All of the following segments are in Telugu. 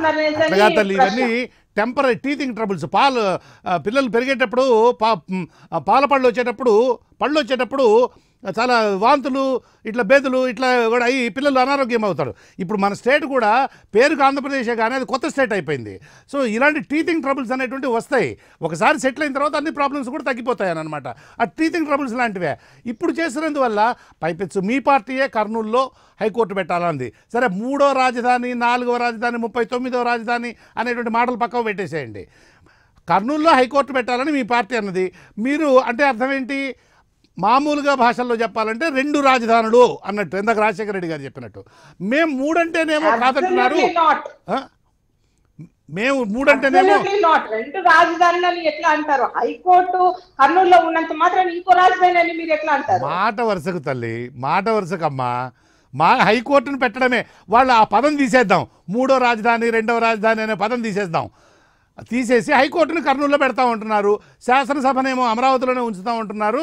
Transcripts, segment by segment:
ఇవన్నీ టెంపరీ టీథింగ్ ట్రబుల్స్ పాలు పిల్లలు పెరిగేటప్పుడు పా పాల పళ్ళు వచ్చేటప్పుడు పళ్ళు వచ్చేటప్పుడు చాలా వాంతులు ఇట్లా బేదులు ఇట్లా కూడా అయ్యి పిల్లలు అనారోగ్యం అవుతారు ఇప్పుడు మన స్టేట్ కూడా పేరుకు ఆంధ్రప్రదేశే కానీ అది కొత్త స్టేట్ అయిపోయింది సో ఇలాంటి టీచింగ్ ట్రబుల్స్ అనేటువంటివి వస్తాయి ఒకసారి సెటిల్ అయిన తర్వాత అన్ని ప్రాబ్లమ్స్ కూడా తగ్గిపోతాయి అనమాట ఆ టీచింగ్ ట్రబుల్స్ లాంటివే ఇప్పుడు చేసినందువల్ల పైపెచ్చు మీ పార్టీయే కర్నూలులో హైకోర్టు పెట్టాలంది సరే మూడో రాజధాని నాలుగో రాజధాని ముప్పై తొమ్మిదో రాజధాని అనేటువంటి మాటలు పక్కకు పెట్టేసేయండి కర్నూలులో హైకోర్టు పెట్టాలని మీ పార్టీ అన్నది మీరు అంటే అర్థం ఏంటి మామూలుగా భాషల్లో చెప్పాలంటే రెండు రాజధానులు అన్నట్టు ఇందాక రాజశేఖర రెడ్డి గారు చెప్పినట్టు మేము మూడంటేనేమో కాదంటున్నారు మేము మూడంటేనేమో రెండు రాజధానులని ఎట్లా అంటారు హైకోర్టు కర్నూలులో ఉన్నంత మాత్రం ఇంకో రాజధాని మీరు ఎట్లా అంటారు మాట వరుసకు తల్లి మాట వరుసకమ్మా మా హైకోర్టును పెట్టడమే వాళ్ళు ఆ పదం తీసేద్దాం మూడో రాజధాని రెండవ రాజధాని అనే పదం తీసేద్దాం తీసేసి హైకోర్టును కర్నూలులో పెడతా ఉంటున్నారు శాసనసభనేమో అమరావతిలోనే ఉంచుతా ఉంటున్నారు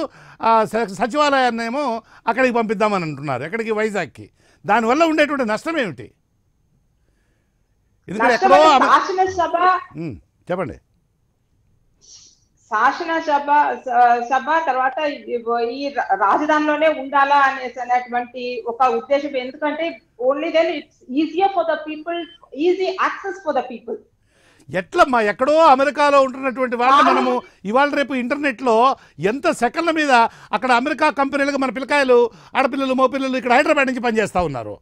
సచివాలయాన్నేమో అక్కడికి పంపిద్దామని అంటున్నారు ఎక్కడికి వైజాగ్కి దానివల్ల ఉండేటువంటి నష్టం ఏమిటి ఎందుకంటే చెప్పండి శాసనసభ సభ తర్వాత ఈ రాజధానిలోనే ఉండాలా అనేసి అనేటువంటి ఒక ఉద్దేశం ఎందుకంటే only then it's easier for the people easy access for the people ఎట్లా మా ఎక్కడో అమెరికాలో ఉంటున్నటువంటి వాళ్ళు మనము ఇవాళ రేపు ఇంటర్నెట్లో ఎంత సెకండ్ల మీద అక్కడ అమెరికా కంపెనీలకు మన పిల్లకాయలు ఆడపిల్లలు మోపిల్లలు ఇక్కడ హైదరాబాద్ నుంచి పనిచేస్తూ ఉన్నారు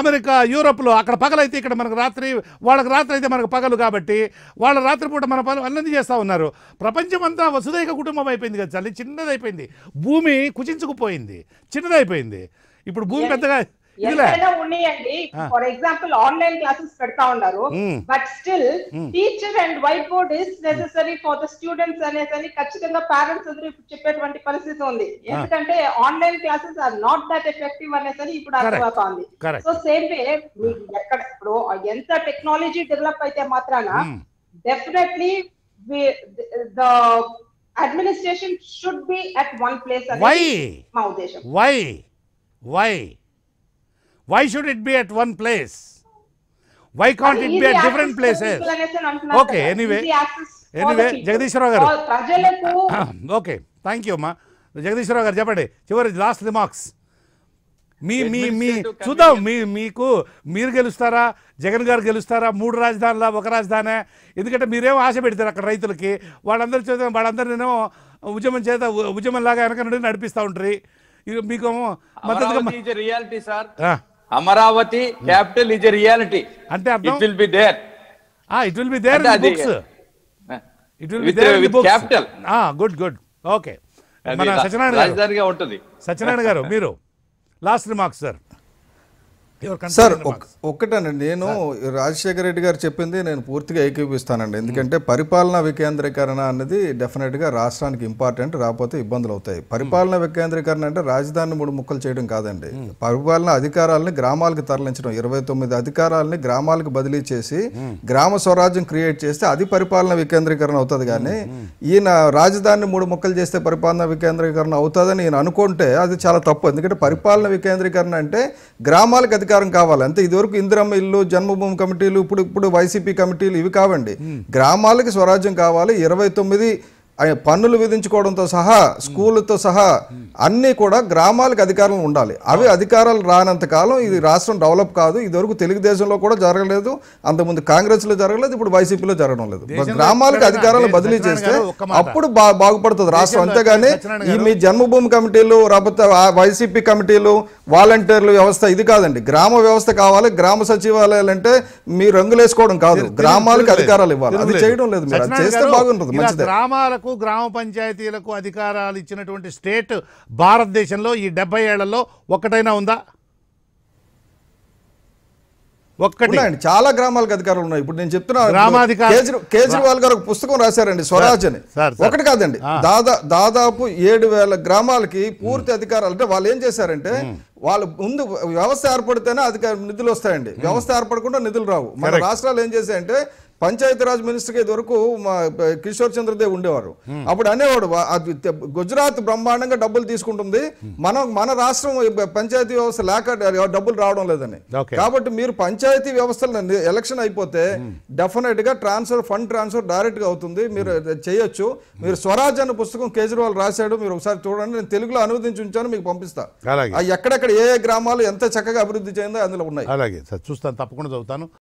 అమెరికా యూరోప్లో అక్కడ పగలైతే ఇక్కడ మనకు రాత్రి వాళ్ళకి రాత్రి అయితే మనకు పగలు కాబట్టి వాళ్ళ రాత్రిపూట మన పనులు అన్నది చేస్తూ ఉన్నారు ప్రపంచమంతా వసుదైక కుటుంబం అయిపోయింది కదా చల్లి చిన్నదైపోయింది భూమి కుచించుకుపోయింది చిన్నదైపోయింది ఇప్పుడు భూమి పెద్దగా ఎంతైనా ఉన్నాయండి ఫర్ ఎగ్జాంపుల్ ఆన్లైన్ క్లాసెస్ పెడతా ఉన్నారు but still teacher and white board is necessary for the students అనేసరి ఖచ్చితంగా పేరెంట్స్ అందరూ ఇప్పుడు చెప్పేటువంటి పరిస్థితి ఉంది ఎందుకంటే online classes are not that effective అనేసరి ఇప్పుడు అర్థమవుతోంది సో సేమ్ వే ఎక్కడ ఇప్పుడు ఎంత టెక్నాలజీ డెవలప్ అయితే మాత్రాన definitely the administration should be at one place మా ఉద్దేశం why why why should it be at one place why can't it be at different places okay anyway anyway Jagadeeswararao garu okay thank you అమ్మా జగదీశ్వరరావు గారు చెప్పండి చివరి లాస్ట్ రిమార్క్స్ మీ మీ మీ చూద్దాం మీ మీకు మీరు గెలుస్తారా జగన్ గారు గెలుస్తారా మూడు రాజధానులా ఒక రాజధానే ఎందుకంటే మీరేమో ఆశ పెడతారు అక్కడ రైతులకి చూద్దాం వాళ్ళందరూ వాళ్ళందరినేమో ఉద్యమం చేత ఉద్యమంలాగా వెనక నుండి నడిపిస్తూ ఉంటారు మీకు మద్దతు reality sir Amaravati capital is a reality అంటే it will be there it will be there it will be there capital good good okay Satyanarayana garu రాజధానిగా ఉంటుంది సత్యనారాయణ గారు మీరు లాస్ట్ రిమార్క్స్ సార్ సార్ ఒక్కటనండి నేను రాజశేఖర రెడ్డి గారు చెప్పింది నేను పూర్తిగా ఏకీపిస్తానండి ఎందుకంటే పరిపాలన వికేంద్రీకరణ అనేది డెఫినెట్గా రాష్ట్రానికి ఇంపార్టెంట్ రాకపోతే ఇబ్బందులు అవుతాయి పరిపాలన వికేంద్రీకరణ అంటే రాజధానిని మూడు ముక్కలు చేయడం కాదండి పరిపాలన అధికారాలని గ్రామాలకు తరలించడం ఇరవై తొమ్మిది అధికారాలని గ్రామాలకు బదిలీ చేసి గ్రామ స్వరాజ్యం క్రియేట్ చేస్తే అది పరిపాలన వికేంద్రీకరణ అవుతుంది కానీ ఈయన రాజధానిని మూడు ముక్కలు చేస్తే పరిపాలన వికేంద్రీకరణ అవుతుందని ఈయన అనుకుంటే అది చాలా తప్పు ఎందుకంటే పరిపాలన వికేంద్రీకరణ అంటే గ్రామాలకు అధికారం అధికారం కావాలి అంతే ఇదివరకు ఇందిరమ్మ ఇల్లు జన్మభూమి కమిటీలు ఇప్పుడు ఇప్పుడు వైసీపీ కమిటీలు ఇవి కావండి గ్రామాలకి స్వరాజ్యం కావాలి ఇరవై తొమ్మిది ఆయన పన్నులు విధించుకోవడంతో సహా hmm. స్కూళ్ళతో సహా అన్నీ కూడా గ్రామాలకు అధికారం ఉండాలి అవి అధికారాలు రానంత కాలం ఇది రాష్ట్రం డెవలప్ కాదు ఇది వరకు తెలుగుదేశంలో కూడా జరగలేదు అంతకుముందు కాంగ్రెస్లో జరగలేదు ఇప్పుడు వైసీపీలో జరగడం లేదు గ్రామాలకు అధికారాలు బదిలీ చేస్తే అప్పుడు బాగుపడుతుంది రాష్ట్రం అంతేగాని ఈ మీ జన్మభూమి కమిటీలు లేకపోతే వైసీపీ కమిటీలు వాలంటీర్లు వ్యవస్థ ఇది కాదండి గ్రామ వ్యవస్థ కావాలి గ్రామ సచివాలయాలు అంటే మీరు రంగులేసుకోవడం కాదు గ్రామాలకు అధికారాలు ఇవ్వాలి అది చేయడం లేదు మీరు చేస్తే బాగుంటుంది మంచిదే గ్రామాలకు పంచాయతీలకు గ్రామ పంచాయతీలకు అధికారాలు ఇచ్చినటువంటి స్టేట్ భారతదేశంలో ఈ డెబ్బై ఏళ్లలో ఒకటైనా ఉందా ఒక్కటి చాలా గ్రామాలకు అధికారులు ఉన్నాయి ఇప్పుడు నేను చెప్తున్నా కేజ్రీవాల్ గారు ఒక పుస్తకం రాశారండి స్వరాజ్ అని ఒకటి కాదండి దాదా దాదాపు ఏడు గ్రామాలకి పూర్తి అధికారాలు అంటే వాళ్ళు ఏం చేశారంటే వాళ్ళు ముందు వ్యవస్థ ఏర్పడితేనే అధికార నిధులు వస్తాయండి వ్యవస్థ ఏర్పడకుండా నిధులు రావు మన రాష్ట్రాలు ఏం చేశాయంటే పంచాయతీరాజ్ మినిస్టర్గా ఇదివరకు మా కిషోర్ చంద్రదేవ్ ఉండేవారు అప్పుడు అనేవాడు గుజరాత్ బ్రహ్మాండంగా డబ్బులు తీసుకుంటుంది మనం మన రాష్ట్రం పంచాయతీ వ్యవస్థ లేక డబ్బులు రావడం లేదని కాబట్టి మీరు పంచాయతీ వ్యవస్థలు ఎలక్షన్ అయిపోతే డెఫినెట్ గా ట్రాన్స్ఫర్ ఫండ్ ట్రాన్స్ఫర్ డైరెక్ట్ గా అవుతుంది మీరు చేయొచ్చు మీరు స్వరాజ్ అనే పుస్తకం కేజ్రీవాల్ రాశాడు మీరు ఒకసారి చూడండి నేను తెలుగులో అనువదించి ఉంచాను మీకు పంపిస్తా ఎక్కడెక్కడ ఏ గ్రామాలు ఎంత చక్కగా అభివృద్ధి చెందో అందులో ఉన్నాయి అలాగే చూస్తాను తప్పకుండా చదువుతాను